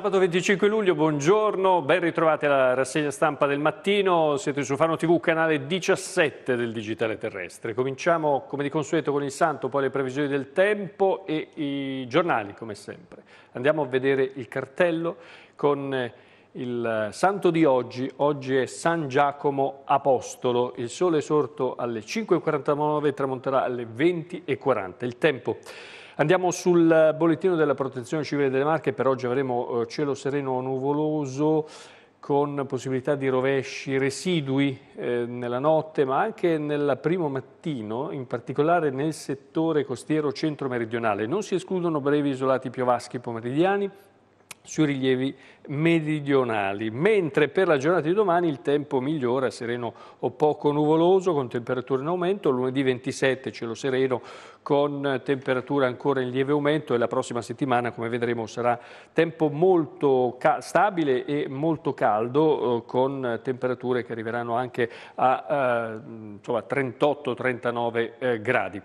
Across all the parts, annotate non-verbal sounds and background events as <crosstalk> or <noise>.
Sabato 25 luglio, buongiorno, ben ritrovati alla rassegna stampa del mattino, siete su Fano TV, canale 17 del Digitale Terrestre. Cominciamo come di consueto con il Santo, poi le previsioni del tempo e i giornali come sempre. Andiamo a vedere il cartello con eh, il santo di oggi, oggi è San Giacomo Apostolo, il sole è sorto alle 5.49 tramonterà alle 20.40. Il tempo... Andiamo sul bollettino della protezione civile delle Marche, per oggi avremo eh, cielo sereno nuvoloso con possibilità di rovesci residui eh, nella notte ma anche nel primo mattino, in particolare nel settore costiero centro-meridionale. Non si escludono brevi isolati piovaschi pomeridiani, sui rilievi meridionali, mentre per la giornata di domani il tempo migliora, sereno o poco nuvoloso, con temperature in aumento, lunedì 27 cielo sereno con temperature ancora in lieve aumento e la prossima settimana, come vedremo, sarà tempo molto stabile e molto caldo, eh, con temperature che arriveranno anche a 38-39 eh, eh, gradi.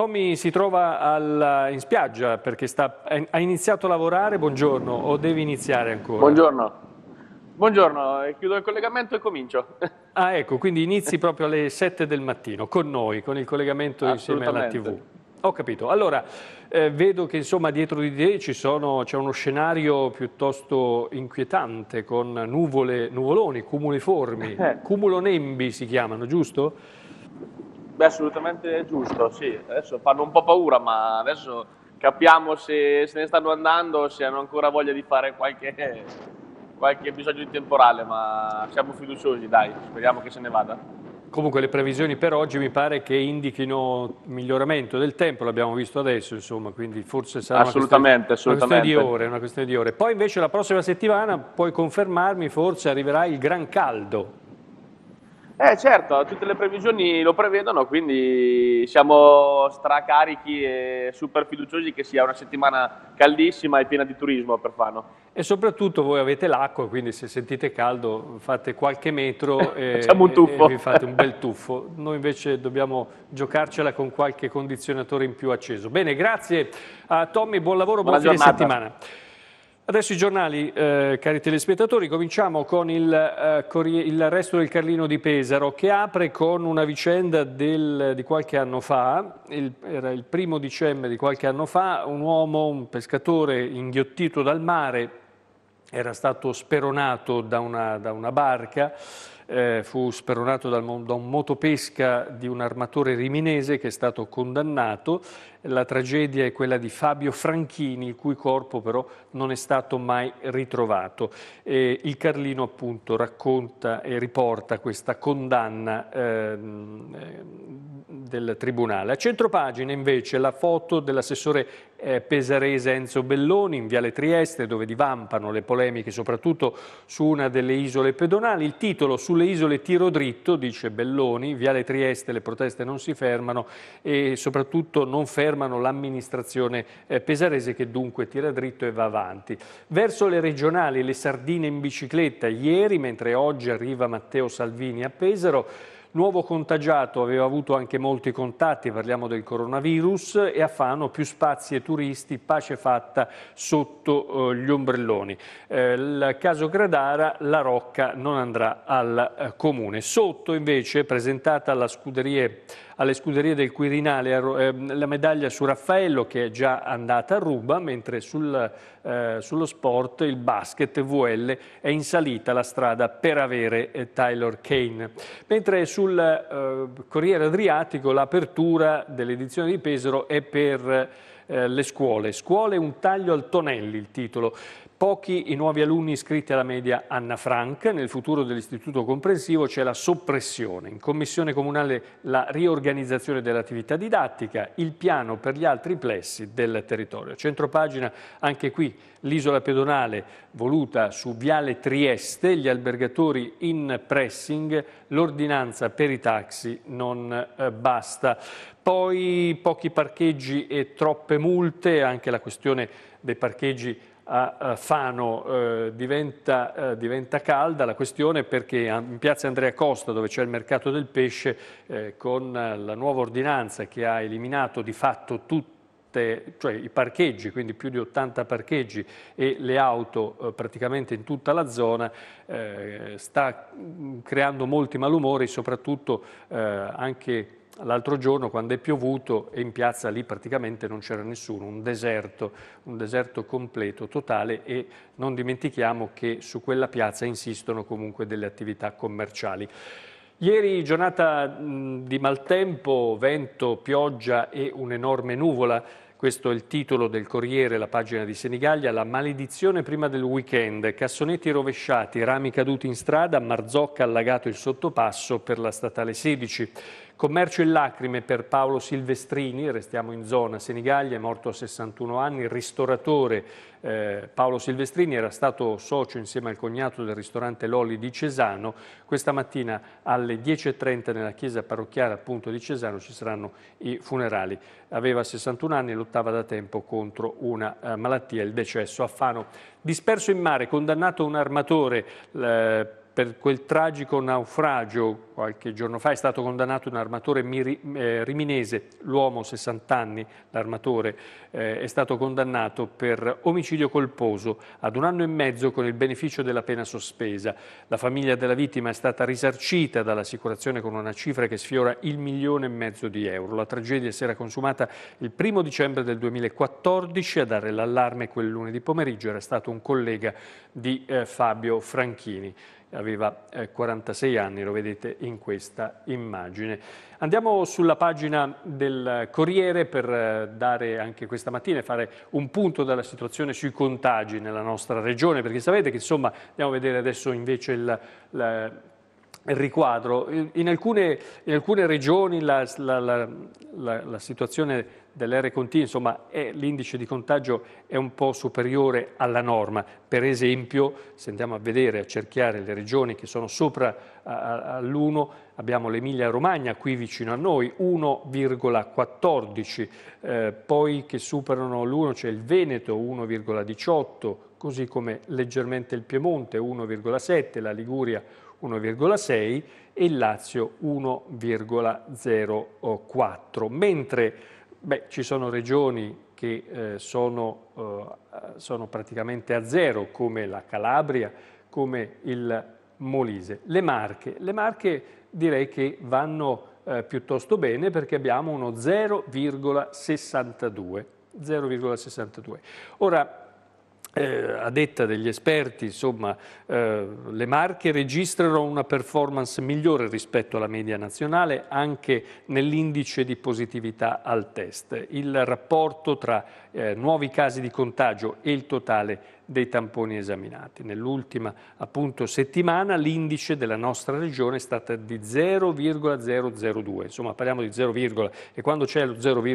Tommy si trova al, in spiaggia perché sta, ha iniziato a lavorare, buongiorno, o devi iniziare ancora? Buongiorno. Buongiorno, eh, chiudo il collegamento e comincio. <laughs> Ah ecco, quindi inizi proprio alle 7 del mattino con noi, con il collegamento insieme alla TV. Ho capito. Allora, eh, vedo che insomma dietro di te c'è uno scenario piuttosto inquietante con nuvole, nuvoloni, cumuliformi, eh. cumulonembi si chiamano, giusto? Beh, assolutamente giusto, sì. Adesso fanno un po' paura, ma adesso capiamo se, se ne stanno andando, o se hanno ancora voglia di fare qualche, qualche bisogno di temporale, ma siamo fiduciosi, dai, speriamo che se ne vada. Comunque le previsioni per oggi mi pare che indichino miglioramento del tempo, l'abbiamo visto adesso, insomma, quindi forse sarà assolutamente, una, questione, assolutamente. Una, questione ore, una questione di ore. Poi invece la prossima settimana puoi confermarmi, forse arriverà il gran caldo. Eh certo, tutte le previsioni lo prevedono, quindi siamo stracarichi e super fiduciosi che sia una settimana caldissima e piena di turismo per Fano. E soprattutto voi avete l'acqua, quindi se sentite caldo fate qualche metro <laughs> e, un tuffo. e vi fate un bel tuffo. Noi invece dobbiamo giocarcela con qualche condizionatore in più acceso. Bene, grazie a Tommy, buon lavoro, buona, buona fine settimana. Adesso i giornali, eh, cari telespettatori, cominciamo con il, eh, il, resto del Carlino di Pesaro che apre con una vicenda del, di qualche anno fa, il, era il primo dicembre di qualche anno fa, un uomo, un pescatore inghiottito dal mare, era stato speronato da una, da una barca, eh, fu speronato dal, da un motopesca di un armatore riminese che è stato condannato la tragedia è quella di Fabio Franchini, il cui corpo però non è stato mai ritrovato. E il Carlino appunto racconta e riporta questa condanna eh, del Tribunale. A centropagina invece la foto dell'assessore eh, pesarese Enzo Belloni in Viale Trieste dove divampano le polemiche soprattutto su una delle isole pedonali. Il titolo sulle isole tiro dritto, dice Belloni, Viale Trieste le proteste non si fermano e soprattutto non fermano fermano l'amministrazione eh, pesarese che dunque tira dritto e va avanti. Verso le regionali, le sardine in bicicletta ieri, mentre oggi arriva Matteo Salvini a Pesaro, Nuovo contagiato, aveva avuto anche molti contatti, parliamo del coronavirus, e a Fano più spazi e turisti, pace fatta sotto eh, gli ombrelloni. Eh, il caso Gradara, la Rocca non andrà al eh, comune. Sotto invece, presentata alla scuderia alle scuderie del Quirinale ehm, la medaglia su Raffaello che è già andata a ruba, mentre sul, eh, sullo sport il basket VL è in salita la strada per avere eh, Tyler Kane. Mentre sul eh, Corriere Adriatico l'apertura dell'edizione di Pesaro è per eh, le scuole. Scuole un taglio al Tonelli, il titolo. Pochi i nuovi alunni iscritti alla media Anna Frank, nel futuro dell'istituto comprensivo c'è la soppressione, in commissione comunale la riorganizzazione dell'attività didattica, il piano per gli altri plessi del territorio. Centropagina anche qui l'isola pedonale voluta su Viale Trieste, gli albergatori in pressing, l'ordinanza per i taxi non eh, basta. Poi pochi parcheggi e troppe multe, anche la questione dei parcheggi a Fano eh, diventa, eh, diventa, calda la questione perché in piazza Andrea Costa dove c'è il mercato del pesce eh, con la nuova ordinanza che ha eliminato di fatto tutti queste, cioè i parcheggi, quindi più di 80 parcheggi e le auto eh, praticamente in tutta la zona, eh, sta mm, creando molti malumori, soprattutto eh, anche l'altro giorno quando è piovuto e in piazza lì praticamente non c'era nessuno, un deserto, un deserto completo, totale e non dimentichiamo che su quella piazza insistono comunque delle attività commerciali. Ieri giornata mm, di maltempo, vento, pioggia e un'enorme nuvola. Questo è il titolo del Corriere, la pagina di Senigallia, la maledizione prima del weekend, cassonetti rovesciati, rami caduti in strada, Marzocca allagato il sottopasso per la statale 16. Commercio in lacrime per Paolo Silvestrini, restiamo in zona Senigallia, è morto a 61 anni, il ristoratore eh, Paolo Silvestrini era stato socio insieme al cognato del ristorante Lolli di Cesano. Questa mattina alle 10.30 nella chiesa parrocchiale appunto di Cesano ci saranno i funerali. Aveva 61 anni e lottava da tempo contro una eh, malattia, il decesso a Fano. Disperso in mare, condannato un armatore eh, per quel tragico naufragio qualche giorno fa è stato condannato un armatore miri, eh, riminese, l'uomo 60 anni, l'armatore, eh, è stato condannato per omicidio colposo ad un anno e mezzo con il beneficio della pena sospesa. La famiglia della vittima è stata risarcita dall'assicurazione con una cifra che sfiora il milione e mezzo di euro. La tragedia si era consumata il primo dicembre del 2014, a dare l'allarme quel lunedì pomeriggio era stato un collega di eh, Fabio Franchini aveva 46 eh, anni, lo vedete in questa immagine. Andiamo sulla pagina del Corriere per eh, dare anche questa mattina e fare un punto della situazione sui contagi nella nostra regione, perché sapete che insomma andiamo a vedere adesso invece il, il il riquadro. In alcune, in alcune regioni la, la, la, la, situazione dell'RCT, insomma, l'indice di contagio è un po' superiore alla norma. Per esempio, se andiamo a vedere, a cerchiare le regioni che sono sopra all'1, abbiamo l'Emilia-Romagna qui vicino a noi, 1,14, eh, poi che superano l'1 c'è cioè il Veneto, 1,18, così come leggermente il Piemonte, 1,7, la Liguria 1,6 e il Lazio 1,04, mentre Beh, ci sono regioni che eh, sono, eh, sono, praticamente a zero, come la Calabria, come il Molise. Le Marche, le Marche direi che vanno eh, piuttosto bene perché abbiamo uno 0,62. 0,62. Ora, eh, a detta degli esperti, insomma, eh, le marche registrano una performance migliore rispetto alla media nazionale anche nell'indice di positività al test. Il rapporto tra eh, nuovi casi di contagio e il totale dei tamponi esaminati. Nell'ultima appunto, settimana l'indice della nostra regione è stato di 0,002, insomma parliamo di 0, e quando c'è lo 0,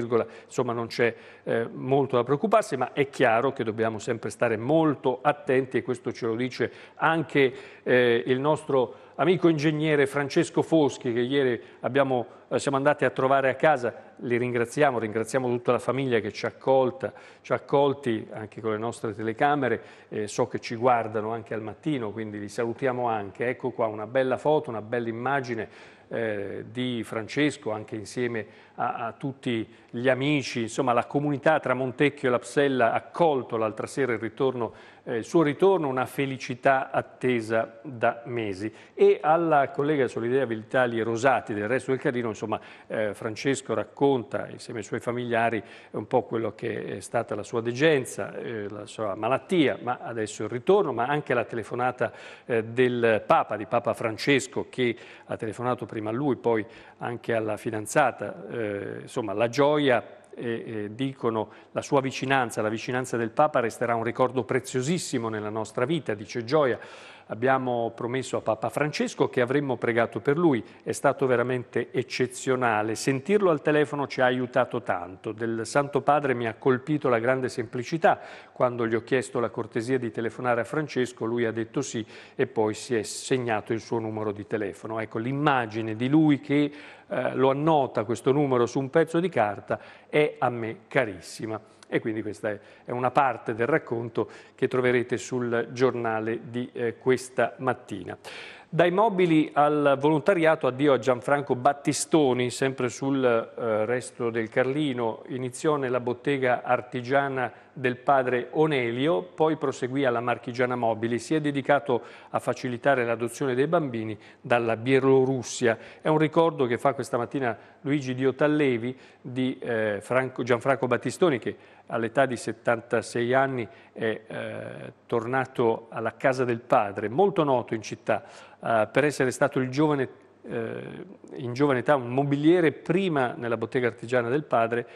insomma non c'è eh, molto da preoccuparsi, ma è chiaro che dobbiamo sempre stare molto attenti e questo ce lo dice anche eh, il nostro amico ingegnere Francesco Foschi che ieri abbiamo, eh, siamo andati a trovare a casa, li ringraziamo, ringraziamo tutta la famiglia che ci ha accolta, ci ha accolti anche con le nostre telecamere, eh, so che ci guardano anche al mattino, quindi li salutiamo anche. Ecco qua una bella foto, una bella immagine eh, di Francesco anche insieme a a, a tutti gli amici, insomma la comunità tra Montecchio e La Psella ha accolto l'altra sera il, ritorno, eh, il suo ritorno, una felicità attesa da mesi. E alla collega Solidea Viltali Rosati del resto del Carino, insomma eh, Francesco racconta insieme ai suoi familiari un po' quello che è stata la sua degenza, eh, la sua malattia, ma adesso il ritorno, ma anche la telefonata eh, del Papa, di Papa Francesco che ha telefonato prima a lui, poi anche alla fidanzata eh, eh, insomma, la gioia e, e dicono la sua vicinanza, la vicinanza del Papa resterà un ricordo preziosissimo nella nostra vita, dice Gioia, Abbiamo promesso a Papa Francesco che avremmo pregato per lui, è stato veramente eccezionale. Sentirlo al telefono ci ha aiutato tanto. Del Santo Padre mi ha colpito la grande semplicità. Quando gli ho chiesto la cortesia di telefonare a Francesco, lui ha detto sì e poi si è segnato il suo numero di telefono. Ecco, l'immagine di lui che eh, lo annota questo numero su un pezzo di carta è a me carissima. E quindi questa è, una parte del racconto che troverete sul giornale di eh, questa mattina. Dai mobili al volontariato, addio a Gianfranco Battistoni, sempre sul eh, resto del Carlino, iniziò nella bottega artigiana del padre Onelio, poi proseguì alla Marchigiana Mobili, si è dedicato a facilitare l'adozione dei bambini dalla Bielorussia. È un ricordo che fa questa mattina Luigi Diotallevi di eh, Gianfranco Battistoni che all'età di 76 anni è eh, tornato alla casa del padre, molto noto in città, eh, per essere stato giovane, eh, in giovane età un mobiliere prima nella bottega artigiana del padre,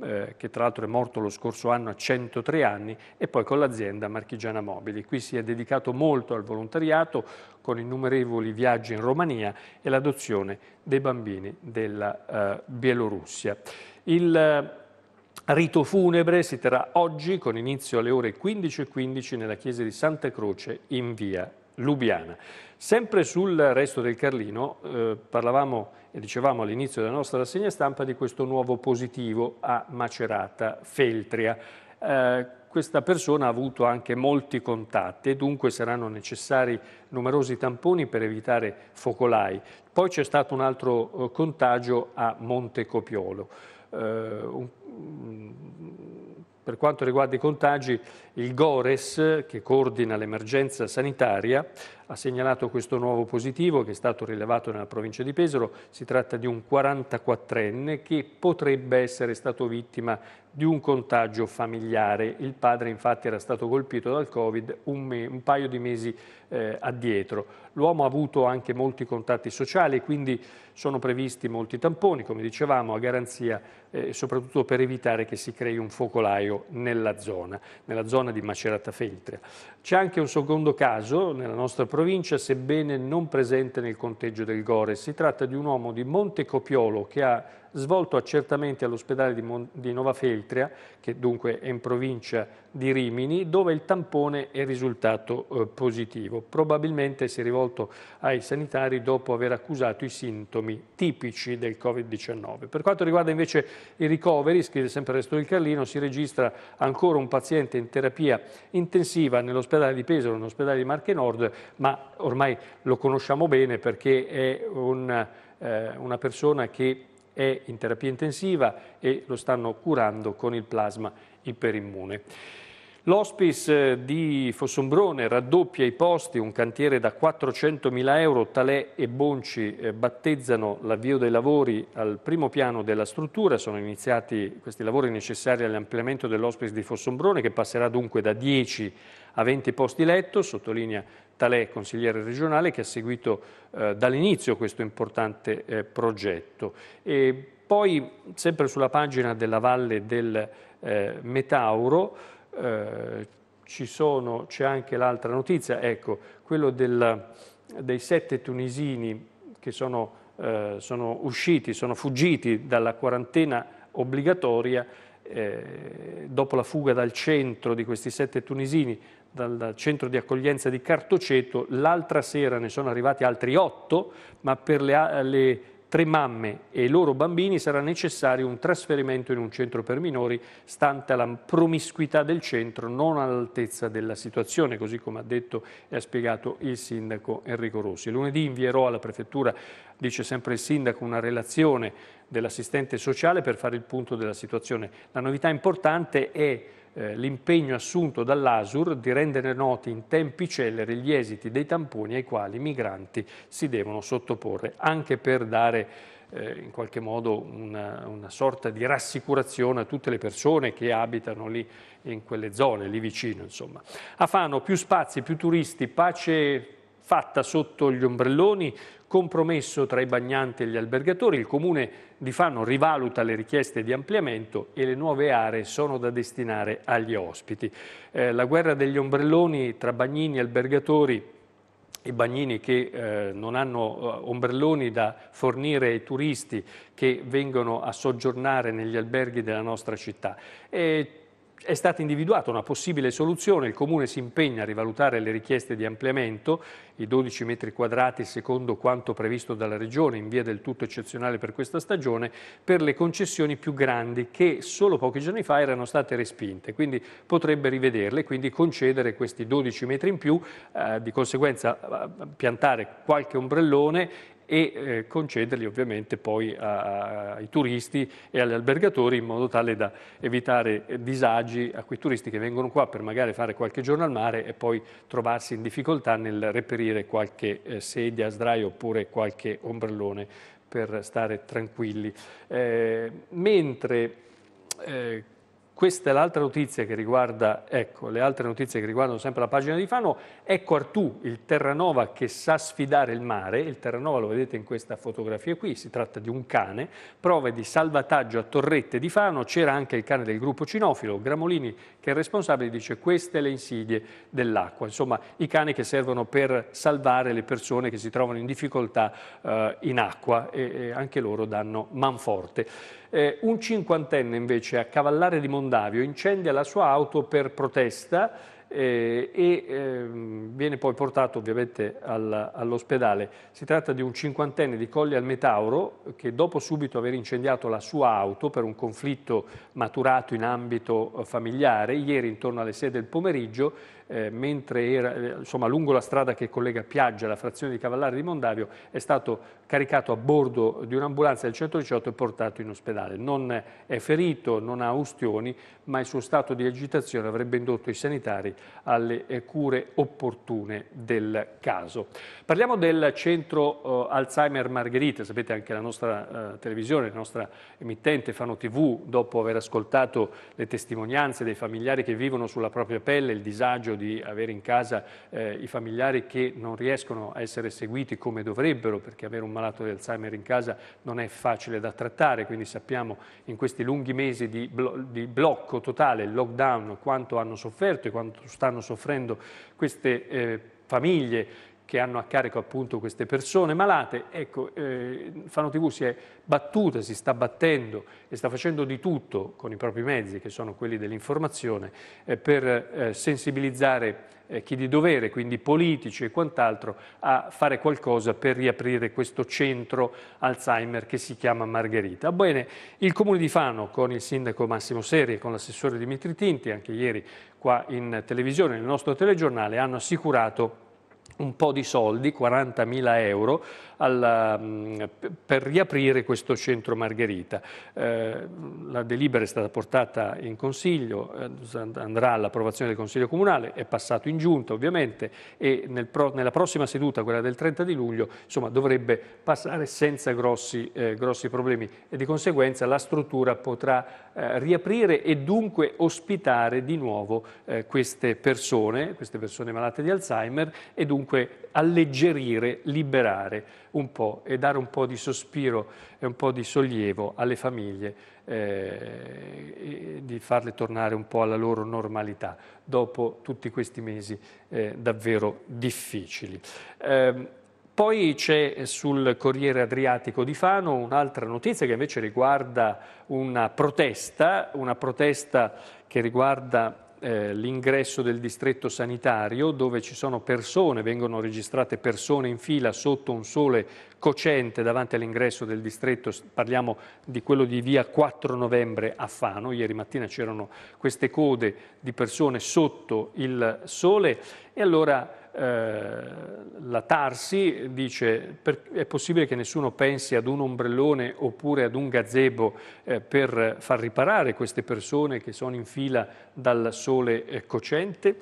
eh, che tra l'altro è morto lo scorso anno a 103 anni, e poi con l'azienda Marchigiana Mobili. Qui si è dedicato molto al volontariato, con innumerevoli viaggi in Romania e l'adozione dei bambini della eh, Bielorussia. Il Rito funebre si terrà oggi con inizio alle ore 15.15 nella chiesa di Santa Croce in via Lubiana. Sempre sul resto del Carlino eh, parlavamo e dicevamo all'inizio della nostra rassegna stampa di questo nuovo positivo a Macerata Feltria. Eh, questa persona ha avuto anche molti contatti e dunque saranno necessari numerosi tamponi per evitare focolai. Poi c'è stato un altro eh, contagio a Monte Montecopiolo. Eh, un, per quanto riguarda i contagi il Gores, che coordina l'emergenza sanitaria, ha segnalato questo nuovo positivo che è stato rilevato nella provincia di Pesaro. Si tratta di un 44enne che potrebbe essere stato vittima di un contagio familiare. Il padre infatti era stato colpito dal Covid un, un paio di mesi eh, addietro. L'uomo ha avuto anche molti contatti sociali, quindi sono previsti molti tamponi, come dicevamo, a garanzia eh, soprattutto per evitare che si crei un focolaio nella zona. Nella zona zona di Macerata Feltria. C'è anche un secondo caso nella nostra provincia, sebbene non presente nel conteggio del Gore. Si tratta di un uomo di Monte Copiolo che ha svolto accertamenti all'ospedale di, Mon- di Novafeltria, che dunque è in provincia di Rimini, dove il tampone è risultato eh, positivo. Probabilmente si è rivolto ai sanitari dopo aver accusato i sintomi tipici del Covid-19. Per quanto riguarda invece i ricoveri, scrive sempre il Resto del Carlino, si registra ancora un paziente in terapia intensiva nell'ospedale di Pesaro, nell'ospedale di Marche Nord, ma ormai lo conosciamo bene perché è un, eh, una persona che è in terapia intensiva e lo stanno curando con il plasma iperimmune. L'hospice eh, di Fossombrone raddoppia i posti, un cantiere da 400.000 euro, Talè e Bonci eh, battezzano l'avvio dei lavori al primo piano della struttura, sono iniziati questi lavori necessari all'ampliamento dell'hospice di Fossombrone che passerà dunque da 10 a 20 posti letto, sottolinea Talè, consigliere regionale, che ha seguito eh, dall'inizio questo importante eh, progetto. E poi, sempre sulla pagina della Valle del eh, Metauro, eh, c'è anche l'altra notizia, ecco, quello del, dei sette tunisini che sono, eh, sono usciti, sono fuggiti dalla quarantena obbligatoria eh, dopo la fuga dal centro di questi sette tunisini dal centro di accoglienza di Cartoceto, l'altra sera ne sono arrivati altri otto, ma per le, le tre mamme e i loro bambini sarà necessario un trasferimento in un centro per minori, stante la promiscuità del centro, non all'altezza della situazione, così come ha detto e ha spiegato il sindaco Enrico Rossi. Lunedì invierò alla prefettura, dice sempre il sindaco, una relazione dell'assistente sociale per fare il punto della situazione. La novità importante è eh, l'impegno assunto dall'ASUR di rendere noti in tempi celeri gli esiti dei tamponi ai quali i migranti si devono sottoporre, anche per dare eh, in qualche modo una, una, sorta di rassicurazione a tutte le persone che abitano lì in quelle zone, lì vicino insomma. A Fano più spazi, più turisti, pace fatta sotto gli ombrelloni compromesso tra i bagnanti e gli albergatori, il comune di Fano rivaluta le richieste di ampliamento e le nuove aree sono da destinare agli ospiti. Eh, la guerra degli ombrelloni tra bagnini e albergatori i bagnini che eh, non hanno eh, ombrelloni da fornire ai turisti che vengono a soggiornare negli alberghi della nostra città. E è stata individuata una possibile soluzione, il Comune si impegna a rivalutare le richieste di ampliamento, i 12 metri quadrati secondo quanto previsto dalla Regione in via del tutto eccezionale per questa stagione, per le concessioni più grandi che solo pochi giorni fa erano state respinte, quindi potrebbe rivederle e quindi concedere questi 12 metri in più, eh, di conseguenza eh, piantare qualche ombrellone e eh, concederli ovviamente poi a, a, ai turisti e agli albergatori in modo tale da evitare eh, disagi a quei turisti che vengono qua per magari fare qualche giorno al mare e poi trovarsi in difficoltà nel reperire qualche eh, sedia, sdraio oppure qualche ombrellone per stare tranquilli. Eh, mentre eh, questa è l'altra notizia che riguarda, ecco, le altre notizie che riguardano sempre la pagina di Fano. Ecco Artù, il Terranova che sa sfidare il mare, il Terranova lo vedete in questa fotografia qui, si tratta di un cane, prove di salvataggio a Torrette di Fano, c'era anche il cane del gruppo Cinofilo, Gramolini che è responsabile dice queste le insidie dell'acqua, insomma i cani che servono per salvare le persone che si trovano in difficoltà eh, in acqua e, e anche loro danno manforte. Eh, un cinquantenne invece a Cavallare di Mondavio incendia la sua auto per protesta eh, e ehm, viene poi portato ovviamente al, all'ospedale. Si tratta di un cinquantenne di Colli al Metauro che dopo subito aver incendiato la sua auto per un conflitto maturato in ambito eh, familiare, ieri intorno alle 6 del pomeriggio eh, mentre era eh, insomma, lungo la strada che collega Piaggia alla frazione di Cavallari di Mondavio, è stato caricato a bordo di un'ambulanza del 118 e portato in ospedale. Non è ferito, non ha ustioni, ma il suo stato di agitazione avrebbe indotto i sanitari alle eh, cure opportune del caso. Parliamo del centro eh, Alzheimer Margherita, sapete anche la nostra eh, televisione, la nostra emittente Fano TV, dopo aver ascoltato le testimonianze dei familiari che vivono sulla propria pelle il disagio di avere in casa i familiari che non riescono a essere seguiti come dovrebbero, perché avere un malato di Alzheimer in casa non è facile da trattare, quindi sappiamo in questi lunghi mesi di, blo di blocco totale, lockdown, quanto hanno sofferto e quanto stanno soffrendo queste eh, famiglie che hanno a carico appunto queste persone malate, ecco, eh, Fano TV si è battuta, si sta battendo e sta facendo di tutto con i propri mezzi, che sono quelli dell'informazione, eh, per eh, sensibilizzare eh, chi di dovere, quindi politici e quant'altro, a fare qualcosa per riaprire questo centro Alzheimer che si chiama Margherita. Bene, il Comune di Fano con il sindaco Massimo Seri e con l'assessore Dimitri Tinti, anche ieri qua in televisione, nel nostro telegiornale, hanno assicurato un po' di soldi, 40.000 euro, alla, um, per riaprire questo centro Margherita. Eh, la delibera è stata portata in Consiglio, eh, andrà all'approvazione del Consiglio Comunale, è passato in giunta ovviamente e nel nella prossima seduta, quella del 30 di luglio, insomma, dovrebbe passare senza grossi, eh, grossi, problemi e di conseguenza la struttura potrà eh, riaprire e dunque ospitare di nuovo eh, queste persone, queste persone malate di Alzheimer e dunque alleggerire, liberare un po' e dare un po' di sospiro e un po' di sollievo alle famiglie, eh, di farle tornare un po' alla loro normalità dopo tutti questi mesi eh, davvero difficili. Eh, poi c'è sul Corriere Adriatico di Fano un'altra notizia che invece riguarda una protesta, una protesta che riguarda eh, l'ingresso del distretto sanitario dove ci sono persone, vengono registrate persone in fila sotto un sole cocente davanti all'ingresso del distretto, parliamo di quello di via 4 novembre a Fano, ieri mattina c'erano queste code di persone sotto il sole e allora eh, la Tarsi dice per, è possibile che nessuno pensi ad un ombrellone oppure ad un gazebo eh, per far riparare queste persone che sono in fila dal sole eh, cocente.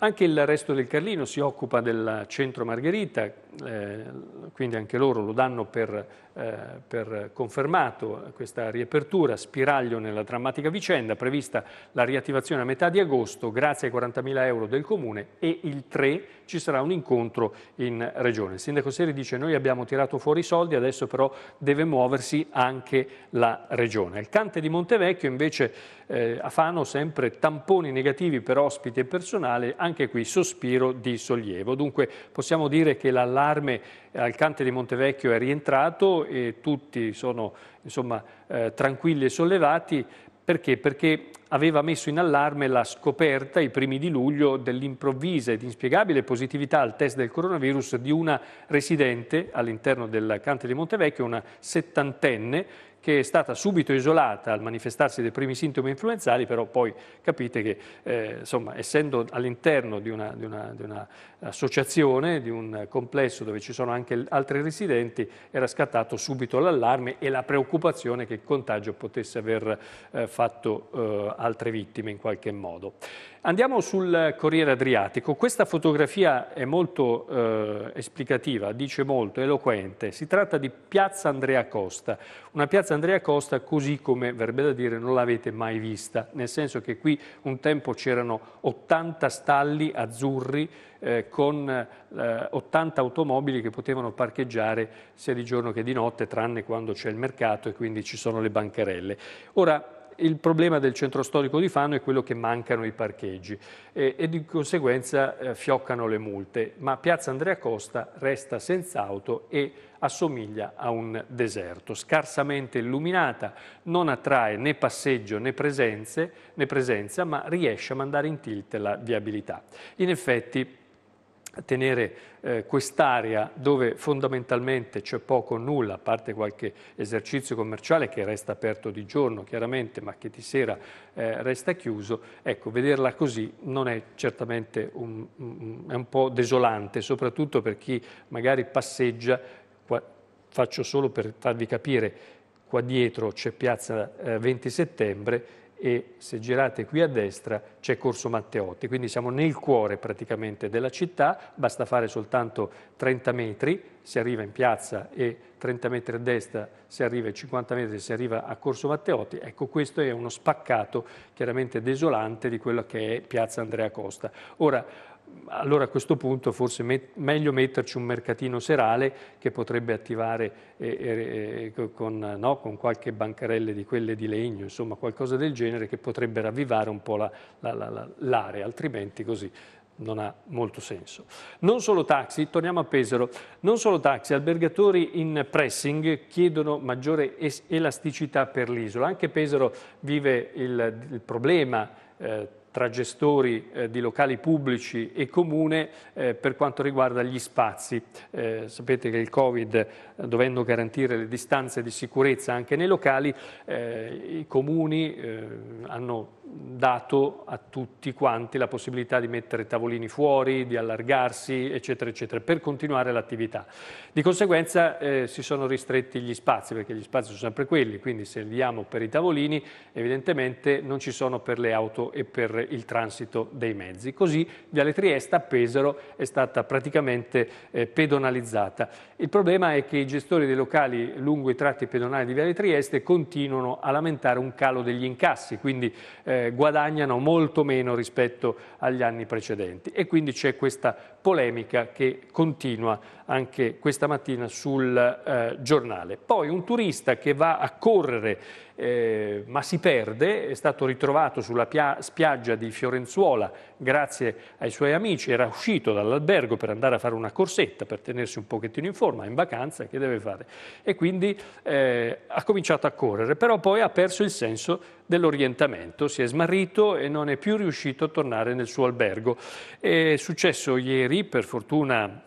Anche il resto del Carlino si occupa del centro Margherita, eh, quindi anche loro lo danno per, eh, per, confermato questa riapertura, spiraglio nella drammatica vicenda, prevista la riattivazione a metà di agosto grazie ai 40.000 euro del Comune e il 3 ci sarà un incontro in Regione. Il Sindaco Seri dice noi abbiamo tirato fuori i soldi, adesso però deve muoversi anche la Regione. Il Cante di Montevecchio invece eh, a Fano sempre tamponi negativi per ospiti e personale, anche qui sospiro di sollievo. Dunque possiamo dire che l'allarme al Cante di Montevecchio è rientrato e tutti sono insomma, eh, tranquilli e sollevati perché? Perché aveva messo in allarme la scoperta i primi di luglio dell'improvvisa ed inspiegabile positività al test del coronavirus di una residente all'interno del Cante di Montevecchio, una settantenne che è stata subito isolata al manifestarsi dei primi sintomi influenzali, però poi capite che eh, insomma, essendo all'interno di, un'associazione, di, un di un complesso dove ci sono anche altri residenti, era scattato subito l'allarme e la preoccupazione che il contagio potesse aver eh, fatto eh, altre vittime in qualche modo. Andiamo sul Corriere Adriatico. Questa fotografia è molto eh, esplicativa, dice molto, eloquente. Si tratta di Piazza Andrea Costa. Una Piazza Andrea Costa così come, verrebbe da dire, non l'avete mai vista, nel senso che qui un tempo c'erano 80 stalli azzurri eh, con eh, 80 automobili che potevano parcheggiare sia di giorno che di notte, tranne quando c'è il mercato e quindi ci sono le bancherelle. Ora, il problema del centro storico di Fano è quello che mancano i parcheggi e, e di conseguenza eh, fioccano le multe, ma Piazza Andrea Costa resta senza auto e assomiglia a un deserto, scarsamente illuminata, non attrae né passeggio né, presenze, né presenza, ma riesce a mandare in tilt la viabilità. In effetti tenere eh, quest'area dove fondamentalmente c'è poco o nulla, a parte qualche esercizio commerciale che resta aperto di giorno chiaramente, ma che di sera eh, resta chiuso, ecco, vederla così non è certamente un, un, un po' desolante, soprattutto per chi magari passeggia, qua, faccio solo per farvi capire, qua dietro c'è piazza eh, 20 settembre e se girate qui a destra c'è Corso Matteotti, quindi siamo nel cuore praticamente della città, basta fare soltanto 30 metri, si arriva in piazza e 30 metri a destra si arriva e 50 metri si arriva a Corso Matteotti, ecco questo è uno spaccato chiaramente desolante di quello che è piazza Andrea Costa. Ora, allora a questo punto forse met- meglio metterci un mercatino serale che potrebbe attivare eh, eh, eh con, no, con, qualche bancarelle di quelle di legno, insomma qualcosa del genere che potrebbe ravvivare un po' la, la, la, l'area, altrimenti così non ha molto senso. Non solo taxi, torniamo a Pesaro, non solo taxi, albergatori in pressing chiedono maggiore es- elasticità per l'isola, anche Pesaro vive il, il problema eh, tra gestori eh, di locali pubblici e comune eh, per quanto riguarda gli spazi. Eh, sapete che il Covid, eh, dovendo garantire le distanze di sicurezza anche nei locali, eh, i comuni eh, hanno dato a tutti quanti la possibilità di mettere tavolini fuori, di allargarsi, eccetera, eccetera, per continuare l'attività. Di conseguenza eh, si sono ristretti gli spazi, perché gli spazi sono sempre quelli, quindi se li diamo per i tavolini, evidentemente non ci sono per le auto e per il transito dei mezzi. Così Viale Triesta a Pesaro è stata praticamente eh, pedonalizzata. Il problema è che i gestori dei locali lungo i tratti pedonali di Viale Trieste continuano a lamentare un calo degli incassi, quindi eh, eh, guadagnano molto meno rispetto agli anni precedenti e quindi c'è questa polemica che continua anche questa mattina sul eh, giornale. Poi un turista che va a correre eh, ma si perde, è stato ritrovato sulla spiaggia di Fiorenzuola grazie ai suoi amici, era uscito dall'albergo per andare a fare una corsetta, per tenersi un pochettino in forma, in vacanza, che deve fare? E quindi eh, ha cominciato a correre, però poi ha perso il senso dell'orientamento, si è smarrito e non è più riuscito a tornare nel suo albergo. È successo ieri, per fortuna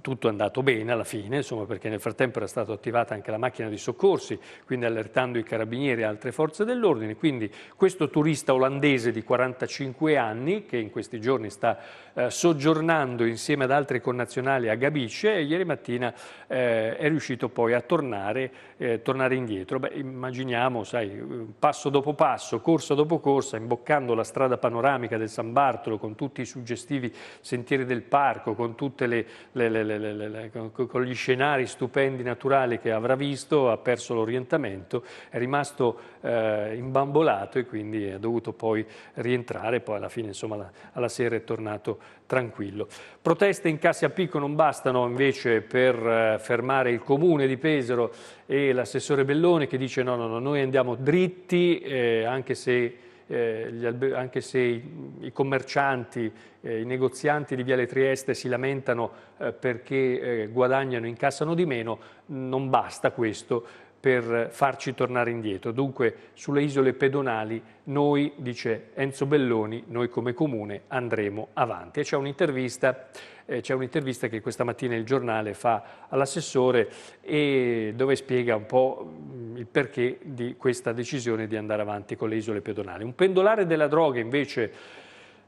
tutto è andato bene alla fine, insomma, perché nel frattempo era stata attivata anche la macchina di soccorsi, quindi allertando i carabinieri e altre forze dell'ordine. Quindi questo turista olandese di 45 anni, che in questi giorni sta eh, soggiornando insieme ad altri connazionali a Gabice, ieri mattina eh, è riuscito poi a tornare, eh, tornare indietro. Beh, immaginiamo, sai, passo dopo passo, corsa dopo corsa, imboccando la strada panoramica del San Bartolo con tutti i suggestivi sentieri del parco, con tutte le, le, le le, le, le, con gli scenari stupendi naturali che avrà visto, ha perso l'orientamento, è rimasto eh, imbambolato e quindi ha dovuto poi rientrare, poi alla fine insomma alla, alla sera è tornato tranquillo. Proteste in Cassia Picco non bastano invece per eh, fermare il comune di Pesaro e l'assessore Bellone che dice no, no, no, noi andiamo dritti eh, anche se eh, anche se i, i commercianti, eh, i negozianti di Viale Trieste si lamentano eh, perché eh, guadagnano e incassano di meno, non basta questo per farci tornare indietro. Dunque sulle isole pedonali noi, dice Enzo Belloni, noi come comune andremo avanti. E c'è un'intervista eh, c'è un'intervista che questa mattina il giornale fa all'assessore e dove spiega un po' mm, il perché di questa decisione di andare avanti con le isole pedonali. Un pendolare della droga invece...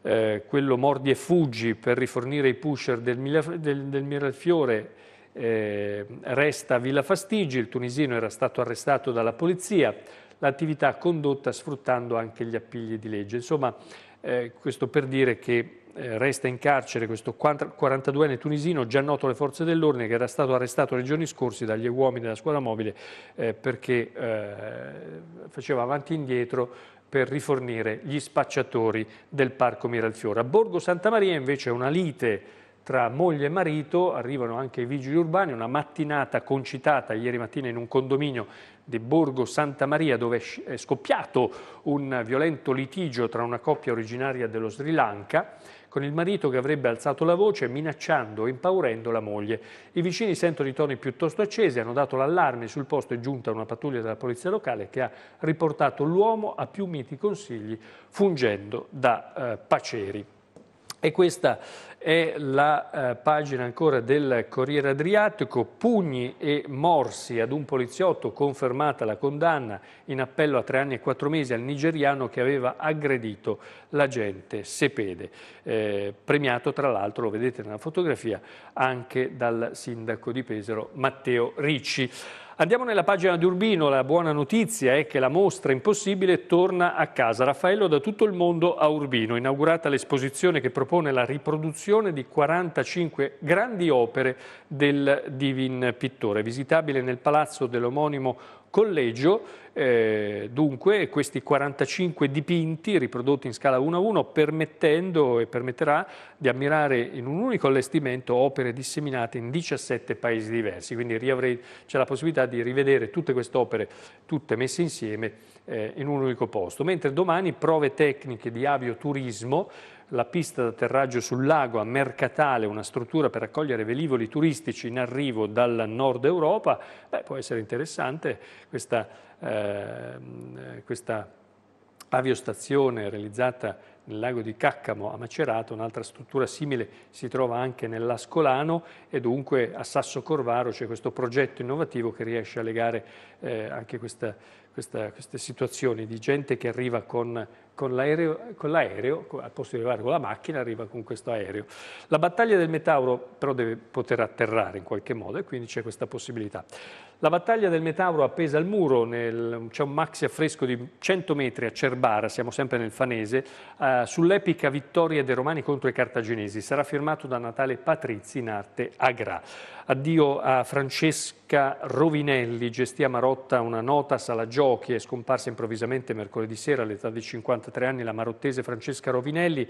Eh, quello mordi e fuggi per rifornire i pusher del, del, del Miralfiore eh, resta a Villa Fastigi, il tunisino era stato arrestato dalla polizia, l'attività condotta sfruttando anche gli appigli di legge. Insomma, eh, questo per dire che eh, resta in carcere questo 42enne tunisino già noto alle forze dell'ordine che era stato arrestato nei giorni scorsi dagli uomini della squadra mobile eh, perché eh, faceva avanti e indietro per rifornire gli spacciatori del parco Miralfiore. A Borgo Santa Maria invece è una lite tra moglie e marito, arrivano anche i vigili urbani, una mattinata concitata ieri mattina in un condominio di Borgo Santa Maria dove è scoppiato un violento litigio tra una coppia originaria dello Sri Lanka con il marito che avrebbe alzato la voce minacciando e impaurendo la moglie. I vicini sentono i toni piuttosto accesi, hanno dato l'allarme, sul posto è giunta una pattuglia della polizia locale che ha riportato l'uomo a più miti consigli fungendo da eh, paceri. E questa è la eh, pagina ancora del Corriere Adriatico, pugni e morsi ad un poliziotto, confermata la condanna in appello a tre anni e quattro mesi al nigeriano che aveva aggredito l'agente Sepede, eh, premiato tra l'altro, lo vedete nella fotografia, anche dal sindaco di Pesaro Matteo Ricci. Andiamo nella pagina di Urbino, la buona notizia è che la mostra Impossibile torna a casa. Raffaello da tutto il mondo a Urbino, inaugurata l'esposizione che propone la riproduzione di 45 grandi opere del Divin Pittore, visitabile nel palazzo dell'omonimo collegio. Eh, dunque questi 45 dipinti riprodotti in scala 1 a 1 permettendo e permetterà di ammirare in un unico allestimento opere disseminate in 17 paesi diversi, quindi c'è la possibilità di rivedere tutte queste opere tutte messe insieme eh, in un unico posto, mentre domani prove tecniche di avioturismo la pista d'atterraggio sul lago a Mercatale, una struttura per accogliere velivoli turistici in arrivo dal nord Europa, beh, può essere interessante questa, eh, questa aviostazione realizzata nel lago di Caccamo a Macerata, un'altra struttura simile si trova anche nell'Ascolano e dunque a Sasso Corvaro c'è questo progetto innovativo che riesce a legare eh, anche questa, questa, queste situazioni di gente che arriva con con l'aereo, al posto di arrivare con la macchina, arriva con questo aereo. La battaglia del Metauro però deve poter atterrare in qualche modo e quindi c'è questa possibilità. La battaglia del Metauro appesa al muro, c'è un maxi affresco di 100 metri a Cerbara, siamo sempre nel Fanese, eh, sull'epica vittoria dei Romani contro i Cartaginesi. Sarà firmato da Natale Patrizi in arte Agra. Addio a Francesca Rovinelli, gestì a Marotta una nota sala giochi, è scomparsa improvvisamente mercoledì sera all'età di 50 93 anni la marottese Francesca Rovinelli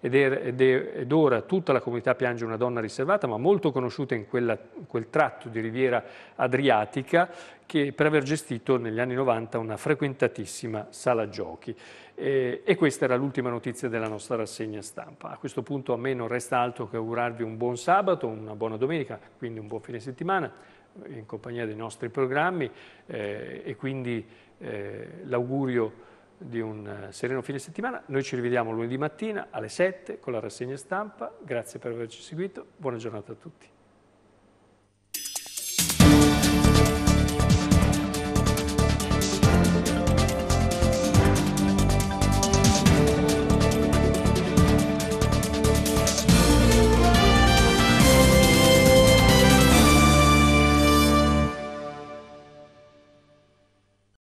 ed, er, ed, er, ed ora tutta la comunità piange una donna riservata ma molto conosciuta in quella, quel tratto di riviera adriatica che, per aver gestito negli anni 90 una frequentatissima sala giochi. Eh, e questa era l'ultima notizia della nostra rassegna stampa. A questo punto a me non resta altro che augurarvi un buon sabato, una buona domenica, quindi un buon fine settimana in compagnia dei nostri programmi eh, e quindi eh, l'augurio di un eh, sereno fine settimana. Noi ci rivediamo lunedì mattina alle 7 con la rassegna stampa. Grazie per averci seguito. Buona giornata a tutti.